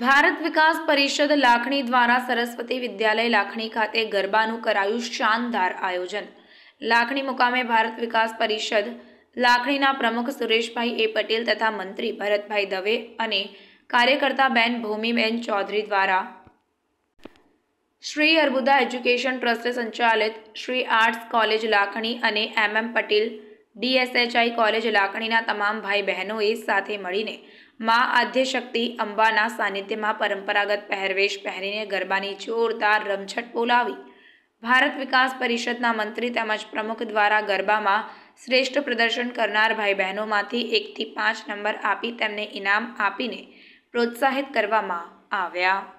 ભારત વિકાસ પરિષદ લાખણી દ્વારા સરસ્વતી વિદ્યાલય લાખણી ખાતે ગરબાનું કરાયું શાનદાર આયોજન લાખણી મુકામે ભારત વિકાસ પરિષદ લાખણીના પ્રમુખ સુરેશભાઈ એ પટેલ તથા મંત્રી ભરતભાઈ દવે અને કાર્યકર્તા બેન ભૂમિબેન ચૌધરી દ્વારા શ્રી અર્બુદા એજ્યુકેશન ટ્રસ્ટ સંચાલિત શ્રી આર્ટ્સ કોલેજ લાખણી અને એમ એમ પટેલ ડીએસએચઆઈ કોલેજ લાખણીના તમામ ભાઈ બહેનો એ સાથે મળીને મા આદ્યશક્તિ અંબાના સાનિધ્યમાં પરંપરાગત પહેરવેશ પહેરીને ગરબાની જોરદાર રમછટ બોલાવી ભારત વિકાસ પરિષદના મંત્રી તેમજ પ્રમુખ દ્વારા ગરબામાં શ્રેષ્ઠ પ્રદર્શન કરનાર ભાઈ બહેનોમાંથી એકથી પાંચ નંબર આપી તેમને ઇનામ આપીને પ્રોત્સાહિત કરવામાં આવ્યા